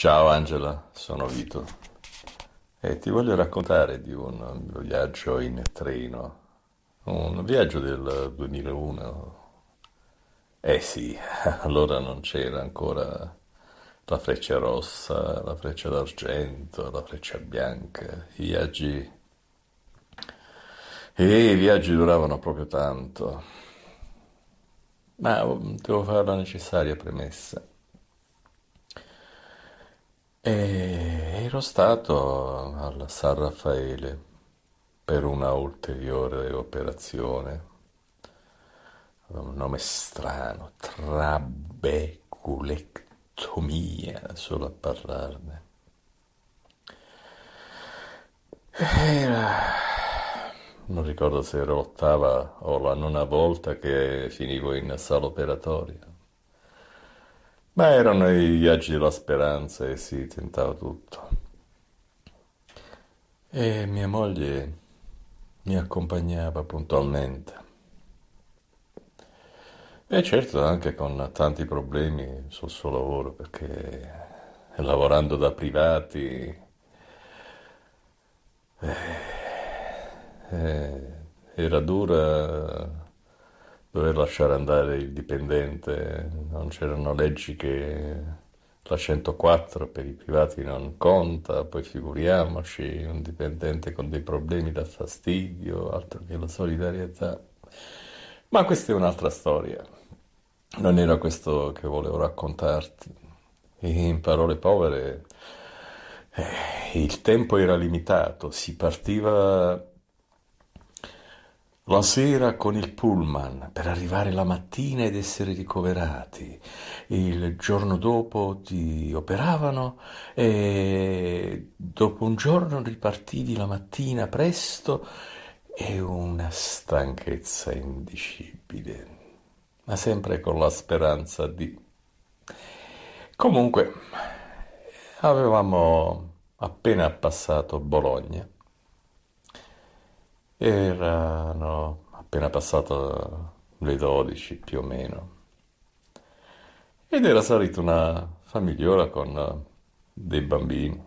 Ciao Angela, sono Vito e ti voglio raccontare di un viaggio in treno, un viaggio del 2001. Eh sì, allora non c'era ancora la freccia rossa, la freccia d'argento, la freccia bianca, i viaggi... E i viaggi duravano proprio tanto. Ma mm, devo fare la necessaria premessa. E ero stato alla San Raffaele per una ulteriore operazione. Un nome strano, trabeculectomia, solo a parlarne. Era... non ricordo se ero l'ottava o la nona volta che finivo in sala operatoria. Ma erano i viaggi della speranza e si tentava tutto. E mia moglie mi accompagnava puntualmente. E certo anche con tanti problemi sul suo lavoro, perché lavorando da privati eh, eh, era dura dover lasciare andare il dipendente, non c'erano leggi che la 104 per i privati non conta, poi figuriamoci un dipendente con dei problemi da fastidio, altro che la solidarietà. Ma questa è un'altra storia, non era questo che volevo raccontarti. In parole povere, eh, il tempo era limitato, si partiva la sera con il pullman per arrivare la mattina ed essere ricoverati. Il giorno dopo ti operavano e dopo un giorno ripartivi la mattina presto e una stanchezza indicibile, ma sempre con la speranza di... Comunque, avevamo appena passato Bologna erano appena passate le 12 più o meno. Ed era salita una famigliola con dei bambini.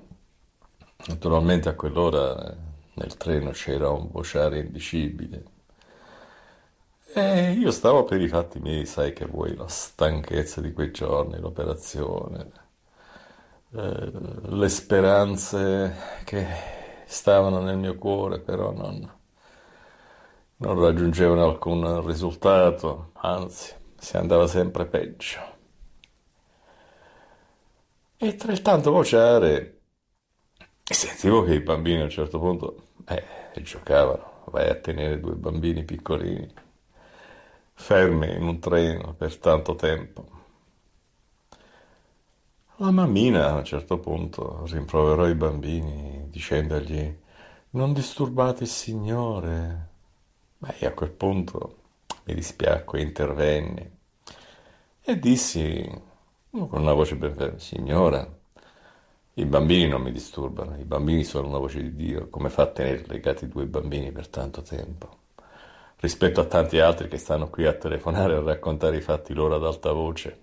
Naturalmente a quell'ora nel treno c'era un vociare indicibile. E io stavo per i fatti miei, sai che vuoi, la stanchezza di quei giorni, l'operazione, eh, le speranze che stavano nel mio cuore, però non, non raggiungevano alcun risultato, anzi si andava sempre peggio. E tra il tanto vociare sentivo che i bambini a un certo punto eh, giocavano, vai a tenere due bambini piccolini fermi in un treno per tanto tempo. La mammina a un certo punto rimproverò i bambini dicendogli non disturbate il Signore, ma io a quel punto mi dispiacque, intervenni e dissi con una voce ben ferma, signora, i bambini non mi disturbano, i bambini sono una voce di Dio, come fa a tenere legati due bambini per tanto tempo? Rispetto a tanti altri che stanno qui a telefonare e a raccontare i fatti loro ad alta voce,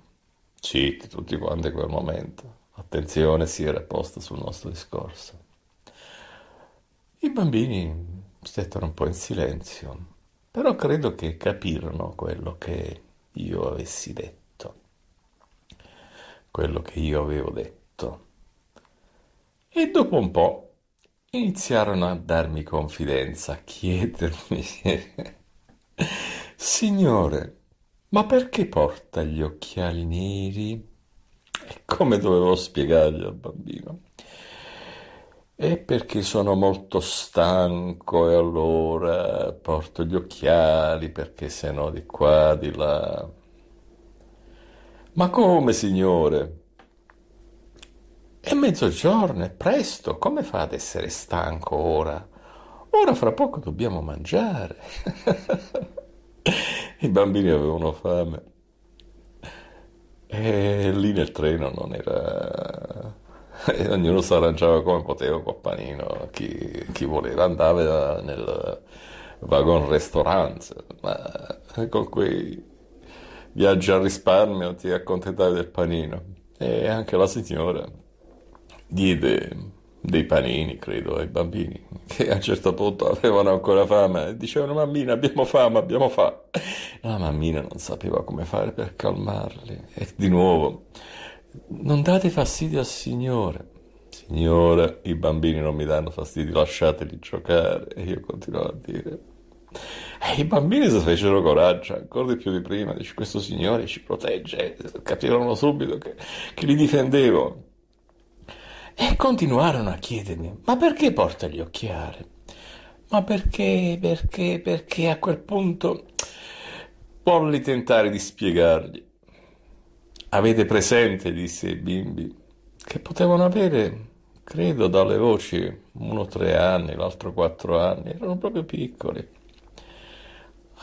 zitti tutti quanti in quel momento, attenzione si era posta sul nostro discorso. I bambini stettero un po' in silenzio però credo che capirono quello che io avessi detto, quello che io avevo detto. E dopo un po' iniziarono a darmi confidenza, a chiedermi, Signore, ma perché porta gli occhiali neri? E come dovevo spiegargli al bambino? È perché sono molto stanco e allora porto gli occhiali perché se no di qua, di là. Ma come, signore? È mezzogiorno, è presto, come fa ad essere stanco ora? Ora fra poco dobbiamo mangiare. I bambini avevano fame. E lì nel treno non era e ognuno si arrangiava come poteva con panino, chi, chi voleva andava nel vagon ristorante, ma con quei viaggi a risparmio ti accontentavi del panino. E anche la signora diede dei panini, credo, ai bambini, che a un certo punto avevano ancora fame e dicevano mammina abbiamo fame, abbiamo fame. La mammina non sapeva come fare per calmarli e di nuovo non date fastidio al Signore. Signore, i bambini non mi danno fastidio, lasciateli giocare. E io continuavo a dire. E eh, i bambini si fecero coraggio, ancora di più di prima. Dice, questo Signore ci protegge. Capirono subito che, che li difendevo. E continuarono a chiedermi, ma perché porta gli occhiali? Ma perché, perché, perché a quel punto volli tentare di spiegargli Avete presente, disse i bimbi, che potevano avere, credo, dalle voci uno tre anni, l'altro quattro anni, erano proprio piccoli.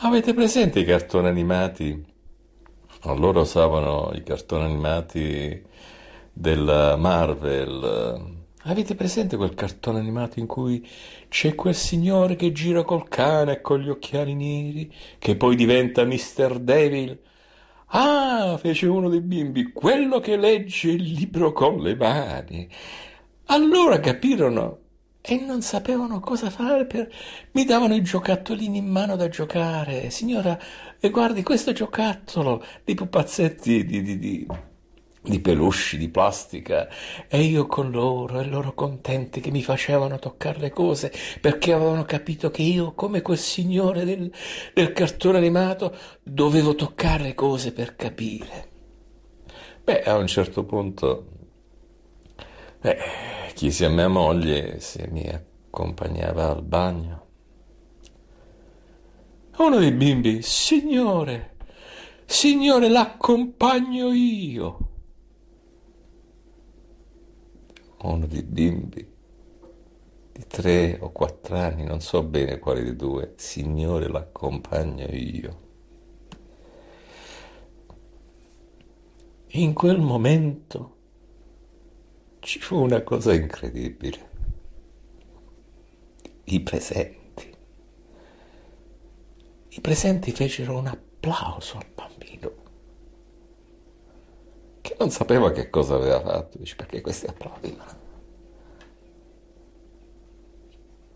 Avete presente i cartoni animati? Allora usavano i cartoni animati della Marvel. Avete presente quel cartone animato in cui c'è quel signore che gira col cane e con gli occhiali neri, che poi diventa Mr. Devil? Ah, fece uno dei bimbi, quello che legge il libro con le mani. Allora capirono e non sapevano cosa fare per... mi davano i giocattolini in mano da giocare. Signora, e eh, guardi questo giocattolo dei pupazzetti di, di, di di pelusci, di plastica, e io con loro, e loro contenti che mi facevano toccare le cose, perché avevano capito che io, come quel signore del, del cartone animato, dovevo toccare le cose per capire. Beh, a un certo punto eh, chiesi a mia moglie se mi accompagnava al bagno. Uno dei bimbi, signore, signore, l'accompagno io. uno di bimbi di tre o quattro anni, non so bene quale dei due, Signore l'accompagno io. In quel momento ci fu una cosa incredibile. I presenti. I presenti fecero un applauso al non sapeva che cosa aveva fatto, dice perché la applaudivano.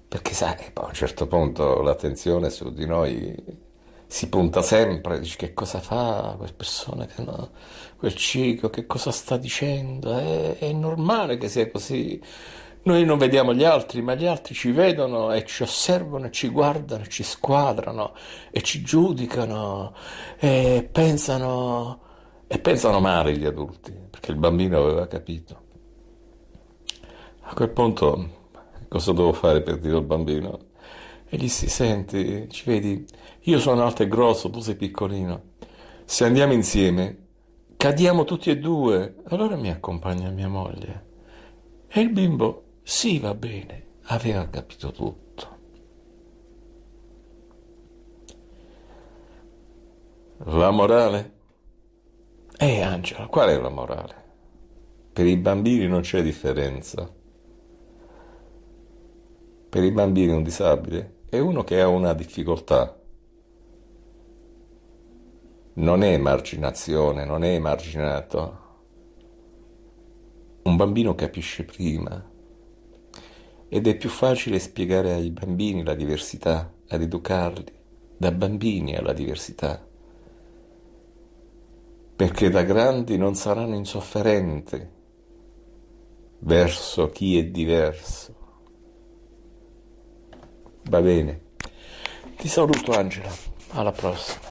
Perché sai, a un certo punto l'attenzione su di noi si punta sempre, dici che cosa fa quella persona, che no, quel ciclo, che cosa sta dicendo, è, è normale che sia così. Noi non vediamo gli altri, ma gli altri ci vedono e ci osservano, ci guardano, ci squadrano e ci giudicano e pensano e pensano male gli adulti, perché il bambino aveva capito. A quel punto, cosa devo fare per dire al bambino? E gli si senti, ci vedi, io sono alto e grosso, tu sei piccolino. Se andiamo insieme, cadiamo tutti e due. Allora mi accompagna mia moglie. E il bimbo, sì, va bene, aveva capito tutto. La morale? Eh Angela, qual è la morale? Per i bambini non c'è differenza. Per i bambini un disabile è uno che ha una difficoltà. Non è emarginazione, non è emarginato. Un bambino capisce prima ed è più facile spiegare ai bambini la diversità, ad educarli da bambini alla diversità perché da grandi non saranno insofferenti verso chi è diverso. Va bene. Ti saluto Angela, alla prossima.